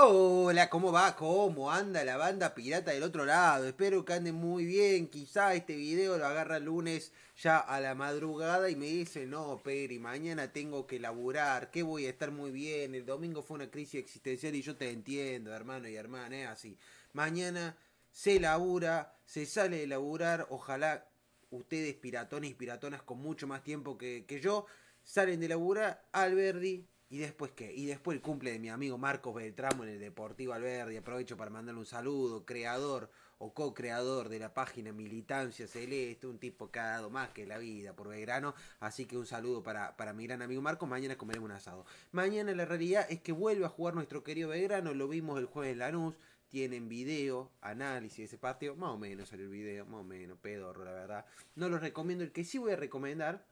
Hola, ¿cómo va? ¿Cómo anda la banda pirata del otro lado? Espero que anden muy bien. Quizá este video lo agarra el lunes ya a la madrugada y me dice, no, Peri, mañana tengo que laburar, que voy a estar muy bien. El domingo fue una crisis existencial y yo te entiendo, hermano y hermana, así. Mañana se labura, se sale de laburar. Ojalá ustedes, piratones y piratonas con mucho más tiempo que, que yo, salen de laburar. Alberdi ¿Y después qué? Y después el cumple de mi amigo Marcos Beltramo en el Deportivo Alberdi. Aprovecho para mandarle un saludo, creador o co-creador de la página Militancia Celeste, un tipo que ha dado más que la vida por Belgrano. Así que un saludo para, para mi gran amigo Marcos. Mañana comeremos un asado. Mañana la realidad es que vuelve a jugar nuestro querido Belgrano. Lo vimos el jueves en Lanús. Tienen video, análisis de ese partido. Más o menos salió el video, más o menos, pedorro, la verdad. No los recomiendo. El que sí voy a recomendar,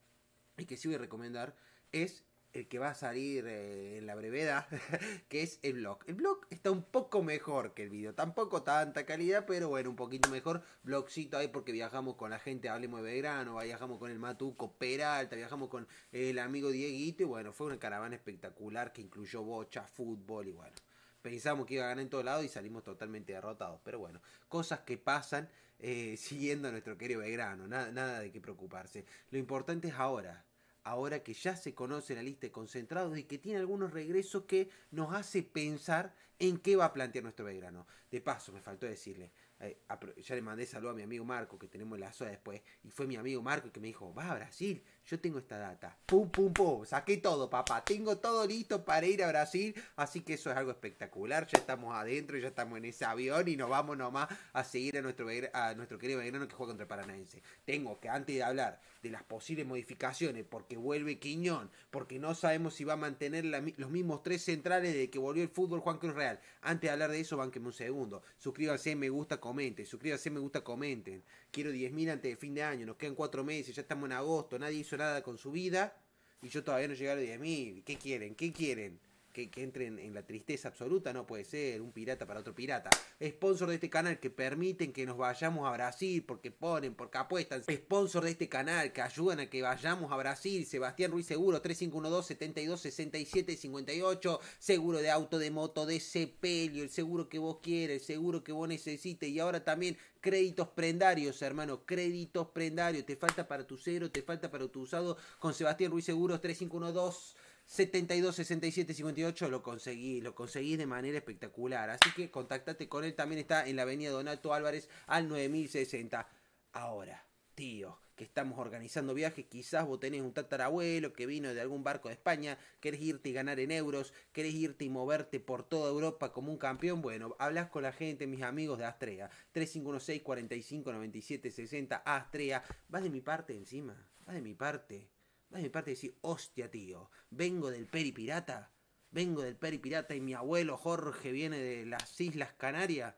el que sí voy a recomendar, es el eh, que va a salir eh, en la brevedad, que es el blog. El blog está un poco mejor que el video, tampoco tanta calidad, pero bueno, un poquito mejor. Blogcito ahí porque viajamos con la gente, hablemos de Belgrano, viajamos con el Matuco Peralta, viajamos con el amigo Dieguito y bueno, fue una caravana espectacular que incluyó bocha, fútbol y bueno. Pensamos que iba a ganar en todo lado y salimos totalmente derrotados. Pero bueno, cosas que pasan eh, siguiendo a nuestro querido Belgrano. Nada, nada de qué preocuparse. Lo importante es ahora ahora que ya se conoce la lista de concentrados y que tiene algunos regresos que nos hace pensar en qué va a plantear nuestro Belgrano. De paso, me faltó decirle, eh, ya le mandé saludo a mi amigo Marco, que tenemos la zona después, y fue mi amigo Marco que me dijo, va a Brasil, yo tengo esta data. Pum, pum, pum, saqué todo, papá, tengo todo listo para ir a Brasil, así que eso es algo espectacular, ya estamos adentro, ya estamos en ese avión y nos vamos nomás a seguir a nuestro, a nuestro querido Belgrano que juega contra el Paranaense. Tengo que, antes de hablar de las posibles modificaciones, porque vuelve Quiñón, porque no sabemos si va a mantener los mismos tres centrales de que volvió el fútbol Juan Cruz Real, antes de hablar de eso, bánqueme un segundo, suscríbanse, me gusta, comenten, suscríbanse, me gusta, comenten. Quiero 10.000 antes de fin de año, nos quedan 4 meses, ya estamos en agosto, nadie hizo nada con su vida y yo todavía no llegué a los 10.000. ¿Qué quieren? ¿Qué quieren? que, entren en la tristeza absoluta, no puede ser, un pirata para otro pirata. Sponsor de este canal que permiten que nos vayamos a Brasil porque ponen, porque apuestan. Sponsor de este canal que ayudan a que vayamos a Brasil. Sebastián Ruiz Seguro, 3512-7267-58. Seguro de auto, de moto, de sepelio, el seguro que vos quieres, el seguro que vos necesites. Y ahora también créditos prendarios, hermano, créditos prendarios. Te falta para tu cero, te falta para tu usado con Sebastián Ruiz Seguros 3512. 72 67 58 lo conseguí, lo conseguí de manera espectacular. Así que contactate con él, también está en la avenida Donato Álvarez al 9060. Ahora, tío, que estamos organizando viajes, quizás vos tenés un tatarabuelo que vino de algún barco de España, querés irte y ganar en euros, querés irte y moverte por toda Europa como un campeón, bueno, hablas con la gente, mis amigos de Astrea, 3516 45 97 60 Astrea, vas de mi parte encima, vas de mi parte de mi parte decir, hostia, tío, vengo del peri pirata vengo del peri pirata y mi abuelo Jorge viene de las Islas Canarias.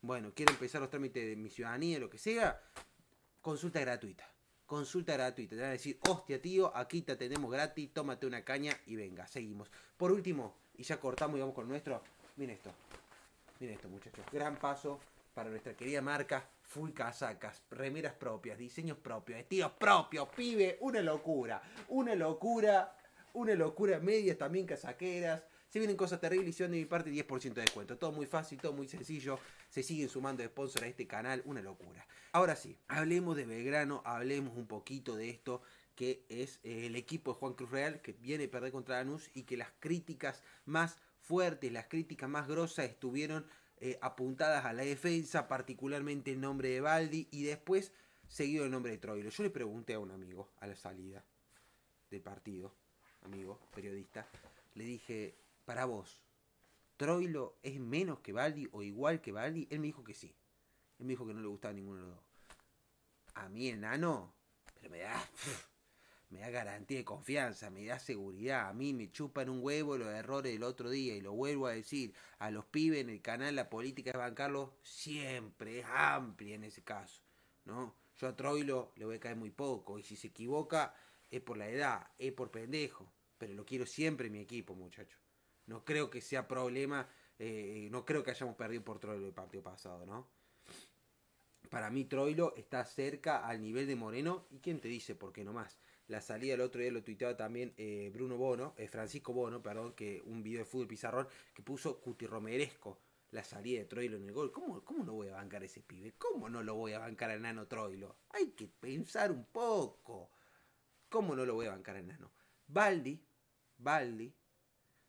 Bueno, quiero empezar los trámites de mi ciudadanía, lo que sea. Consulta gratuita. Consulta gratuita. Te van a decir, hostia, tío, aquí te tenemos gratis, tómate una caña y venga, seguimos. Por último, y ya cortamos y vamos con nuestro. Miren esto. Miren esto, muchachos. Gran paso para nuestra querida marca. Full casacas, remeras propias, diseños propios, estilos propios, pibe, una locura, una locura, una locura, medias también casaqueras. Se vienen cosas terribles y son de mi parte 10% de descuento. Todo muy fácil, todo muy sencillo. Se siguen sumando sponsor a este canal, una locura. Ahora sí, hablemos de Belgrano, hablemos un poquito de esto que es eh, el equipo de Juan Cruz Real que viene a perder contra Lanús y que las críticas más fuertes, las críticas más grosas estuvieron eh, apuntadas a la defensa, particularmente el nombre de Baldi y después seguido el nombre de Troilo. Yo le pregunté a un amigo a la salida del partido, amigo, periodista, le dije, para vos, ¿Troilo es menos que Baldi o igual que Baldi? Él me dijo que sí. Él me dijo que no le gustaba ninguno de los dos. A mí, enano, pero me da me da garantía de confianza, me da seguridad. A mí me chupan un huevo los errores del otro día y lo vuelvo a decir. A los pibes en el canal la política de bancarlo siempre es amplia en ese caso. ¿no? Yo a Troilo le voy a caer muy poco y si se equivoca es por la edad, es por pendejo. Pero lo quiero siempre en mi equipo, muchachos. No creo que sea problema, eh, no creo que hayamos perdido por Troilo el partido pasado, ¿no? Para mí Troilo está cerca al nivel de Moreno y quién te dice por qué nomás la salida el otro día lo tuiteaba también eh, Bruno Bono, eh, Francisco Bono, perdón, que un video de fútbol pizarrón que puso Cuti Romeresco la salida de Troilo en el gol. ¿Cómo, ¿Cómo no voy a bancar a ese pibe? ¿Cómo no lo voy a bancar a Nano Troilo? Hay que pensar un poco. ¿Cómo no lo voy a bancar a Nano? Baldi, Baldi,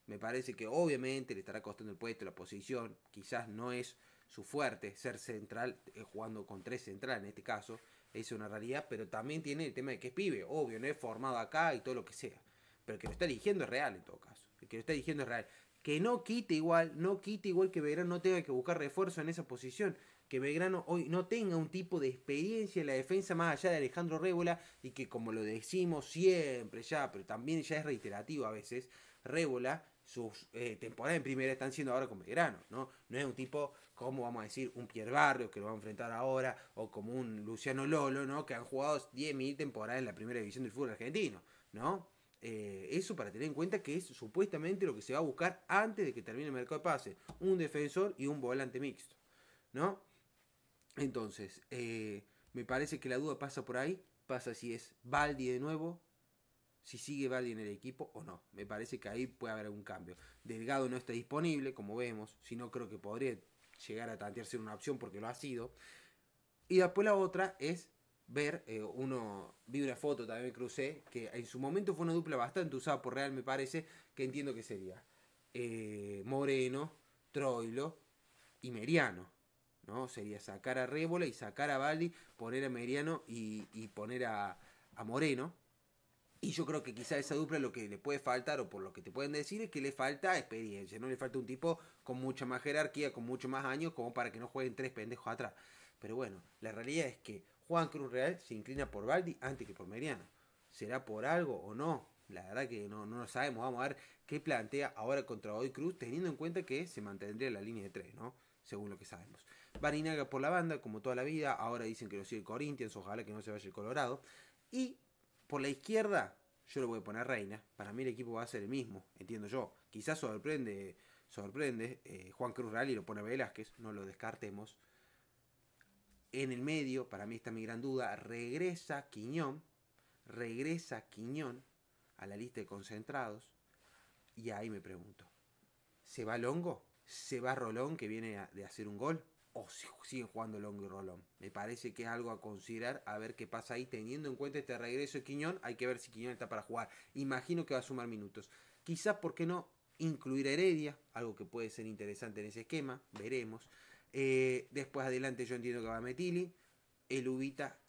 me parece que obviamente le estará costando el puesto, la posición, quizás no es su fuerte ser central, eh, jugando con tres centrales en este caso, es una realidad, pero también tiene el tema de que es pibe, obvio, no es formado acá y todo lo que sea. Pero que lo está eligiendo es real en todo caso. que lo está eligiendo es real. Que no quite igual, no quite igual que Belgrano no tenga que buscar refuerzo en esa posición. Que Belgrano hoy no tenga un tipo de experiencia en la defensa más allá de Alejandro Rébola y que como lo decimos siempre ya, pero también ya es reiterativo a veces, Rébola sus eh, temporadas en primera están siendo ahora con veteranos, ¿no? No es un tipo como, vamos a decir, un Pierre Barrio que lo va a enfrentar ahora, o como un Luciano Lolo, ¿no? Que han jugado 10.000 temporadas en la primera división del fútbol argentino, ¿no? Eh, eso para tener en cuenta que es supuestamente lo que se va a buscar antes de que termine el mercado de pases, un defensor y un volante mixto, ¿no? Entonces, eh, me parece que la duda pasa por ahí, pasa si es Baldi de nuevo, si sigue Valdi en el equipo o no. Me parece que ahí puede haber algún cambio. Delgado no está disponible, como vemos, si no creo que podría llegar a tantearse una opción porque lo ha sido. Y después la otra es ver, eh, uno, vi una foto también me crucé, que en su momento fue una dupla bastante usada por Real, me parece, que entiendo que sería eh, Moreno, Troilo y Meriano. ¿no? Sería sacar a Rébola y sacar a Baldi, poner a Meriano y, poner a, a Moreno y yo creo que quizá esa dupla lo que le puede faltar, o por lo que te pueden decir, es que le falta experiencia, no le falta un tipo con mucha más jerarquía, con mucho más años, como para que no jueguen tres pendejos atrás. Pero bueno, la realidad es que Juan Cruz Real se inclina por Baldi antes que por Meriano. ¿Será por algo o no? La verdad que no, no lo sabemos. Vamos a ver qué plantea ahora contra Hoy Cruz, teniendo en cuenta que se mantendría la línea de tres, ¿no? Según lo que sabemos. Barinaga por la banda, como toda la vida. Ahora dicen que lo sigue Corinthians. Ojalá que no se vaya el Colorado. Y por la izquierda, yo le voy a poner Reina. Para mí el equipo va a ser el mismo, entiendo yo. Quizás sorprende, sorprende eh, Juan Cruz Real y lo pone Velázquez, no lo descartemos. En el medio, para mí está mi gran duda, regresa Quiñón, regresa Quiñón a la lista de concentrados. Y ahí me pregunto, ¿se va Longo? ¿Se va Rolón que viene de hacer un gol? o si siguen jugando Long y Rolón. Me parece que es algo a considerar, a ver qué pasa ahí, teniendo en cuenta este regreso de Quiñón, hay que ver si Quiñón está para jugar. Imagino que va a sumar minutos. Quizás, ¿por qué no? Incluir a Heredia, algo que puede ser interesante en ese esquema, veremos. Eh, después adelante yo entiendo que va Metili, el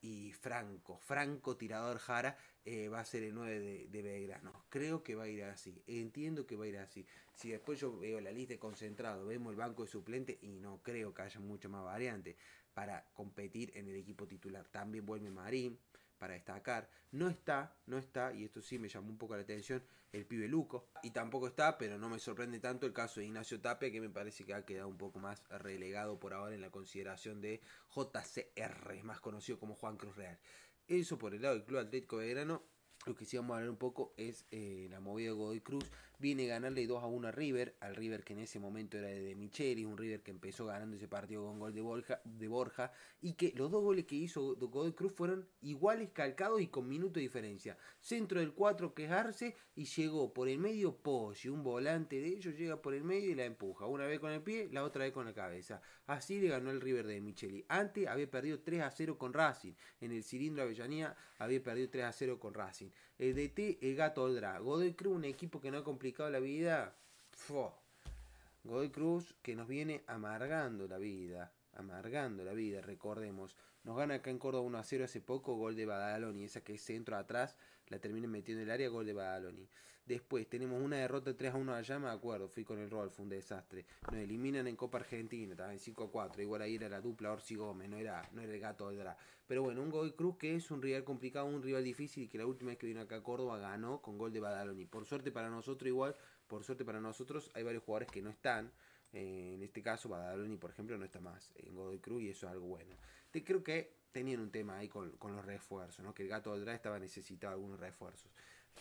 y Franco, Franco tirador Jara, eh, va a ser el 9 de, de, Belgrano. Creo que va a ir así, entiendo que va a ir así. Si después yo veo la lista de concentrado, vemos el banco de suplente y no creo que haya mucho más variante para competir en el equipo titular. También vuelve Marín para destacar. No está, no está, y esto sí me llamó un poco la atención, el pibe Luco. Y tampoco está, pero no me sorprende tanto el caso de Ignacio Tapia, que me parece que ha quedado un poco más relegado por ahora en la consideración de JCR, más conocido como Juan Cruz Real. Eso por el lado del Club Atlético Belgrano. Lo que sí vamos a hablar un poco es eh, la movida de Godoy Cruz viene a ganarle 2 a 1 a River, al River que en ese momento era de Micheli, un River que empezó ganando ese partido con gol de Borja, de Borja y que los dos goles que hizo Godoy Cruz fueron iguales, calcados y con minuto de diferencia. Centro del 4 que es y llegó por el medio y un volante de ellos llega por el medio y la empuja, una vez con el pie, la otra vez con la cabeza. Así le ganó el River de Micheli. Antes había perdido 3 a 0 con Racing, en el cilindro Avellanía había perdido 3 a 0 con Racing. El eh, DT, el eh, gato Oldra. Godoy Cruz, un equipo que no ha complicado la vida. Fo. Godoy Cruz que nos viene amargando la vida. Amargando la vida, recordemos. Nos gana acá en Córdoba 1 a 0 hace poco, gol de Badaloni. Esa que es centro atrás, la termina metiendo en el área, gol de Badaloni. Después tenemos una derrota 3 a 1 allá, me acuerdo. Fui con el rol, fue un desastre. Nos eliminan en Copa Argentina, también 5 a 4. Igual ahí era la dupla Orsi Gómez, no era, no era el gato Aldra. Pero bueno, un gol Cruz que es un rival complicado, un rival difícil. y Que la última vez que vino acá a Córdoba ganó con gol de Badaloni. Por suerte para nosotros, igual, por suerte para nosotros, hay varios jugadores que no están. Eh, en este caso, Badaloni, por ejemplo, no está más en Godoy Cruz y eso es algo bueno. Te creo que tenían un tema ahí con, los refuerzos, ¿no? que el gato Aldrá estaba necesitado algunos refuerzos.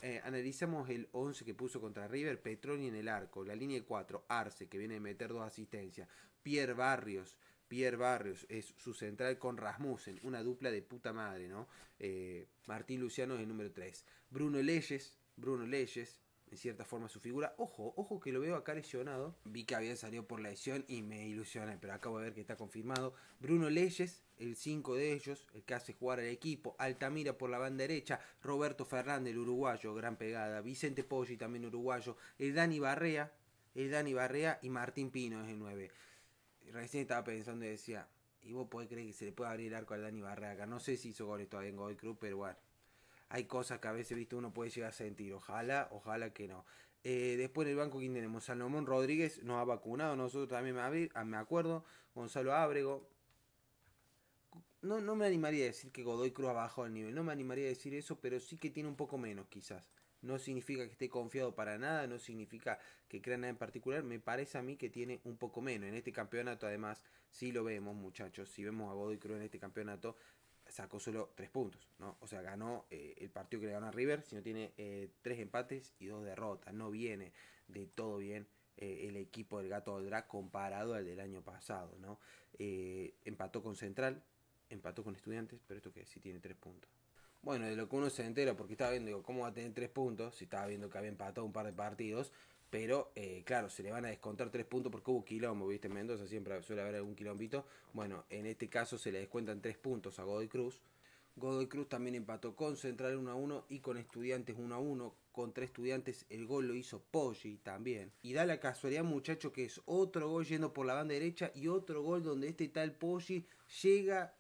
Eh, analizamos el 11 que puso contra River, Petroni en el arco, la línea 4, Arce, que viene a meter dos asistencias, Pierre Barrios, Pierre Barrios es su central con Rasmussen, una dupla de puta madre, ¿no? Eh, Martín Luciano es el número 3, Bruno Leyes, Bruno Leyes, en cierta forma su figura. Ojo, ojo que lo veo acá lesionado. Vi que había salido por la lesión y me ilusioné, pero acabo de ver que está confirmado. Bruno Leyes, el 5 de ellos, el que hace jugar al equipo. Altamira por la banda derecha. Roberto Fernández, el uruguayo, gran pegada. Vicente Poggi, también uruguayo. El Dani Barrea, el Dani Barrea y Martín Pino es el 9. Recién estaba pensando y decía, y vos podés creer que se le puede abrir el arco al Dani Barrea acá. No sé si hizo goles todavía en Gold Cruz, pero bueno hay cosas que a veces, visto uno puede llegar a sentir. Ojalá, ojalá que no. Eh, después en el banco, ¿quién tenemos? Salomón Rodríguez nos ha vacunado, nosotros también ah, me acuerdo. Gonzalo Ábrego. No, no me animaría a decir que Godoy Cruz ha bajado el nivel, no me animaría a decir eso, pero sí que tiene un poco menos quizás. No significa que esté confiado para nada, no significa que crea nada en particular, me parece a mí que tiene un poco menos. En este campeonato además sí lo vemos muchachos, si vemos a Godoy Cruz en este campeonato sacó solo tres puntos, ¿no? O sea, ganó eh, el partido que le ganó a River, sino tiene eh, tres empates y dos derrotas. No viene de todo bien eh, el equipo del Gato Drag comparado al del año pasado, ¿no? empató con Central, empató con Estudiantes, pero esto que sí tiene tres puntos. Bueno, de lo que uno se entera, porque estaba viendo, ¿cómo va a tener tres puntos? Si estaba viendo que había empatado un par de partidos pero eh, claro, se le van a descontar tres puntos porque hubo quilombo, ¿viste? En Mendoza siempre suele haber algún quilombito. Bueno, en este caso se le descuentan tres puntos a Godoy Cruz. Godoy Cruz también empató con Central 1 a 1 y con Estudiantes 1 a 1. tres Estudiantes el gol lo hizo Poggi también. Y da la casualidad, muchachos, que es otro gol yendo por la banda derecha y otro gol donde este tal Poggi llega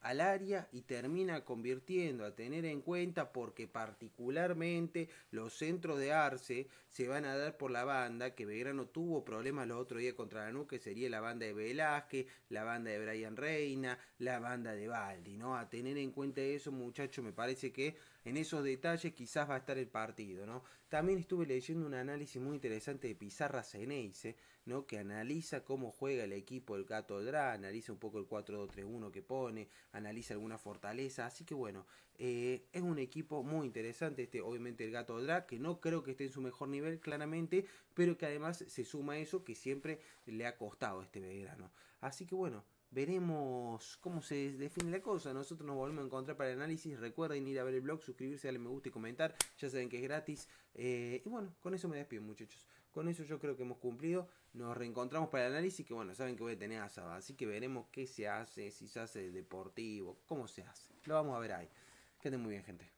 al área y termina convirtiendo a tener en cuenta porque particularmente los centros de Arce se van a dar por la banda, que Belgrano tuvo problemas los otro día contra Lanús, que sería la banda de Velázquez, la banda de Brian Reina, la banda de Baldi, ¿no? A tener en cuenta eso, muchachos, me parece que en esos detalles quizás va a estar el partido, ¿no? También estuve leyendo un análisis muy interesante de Pizarra Ceneice, ¿no? Que analiza cómo juega el equipo del Gato Drá, analiza un poco el 4-2-3-1 que pone, analiza alguna fortaleza, así que bueno, eh, es un equipo muy interesante este, obviamente el Gato Drá, que no creo que esté en su mejor nivel, ver claramente, pero que además se suma eso que siempre le ha costado este verano Así que bueno, veremos cómo se define la cosa. Nosotros nos volvemos a encontrar para el análisis. Recuerden ir a ver el blog, suscribirse, darle me gusta y comentar. Ya saben que es gratis. Eh, y bueno, con eso me despido, muchachos. Con eso yo creo que hemos cumplido. Nos reencontramos para el análisis, que bueno, saben que voy a tener a Así que veremos qué se hace, si se hace deportivo, cómo se hace. Lo vamos a ver ahí. Que muy bien, gente.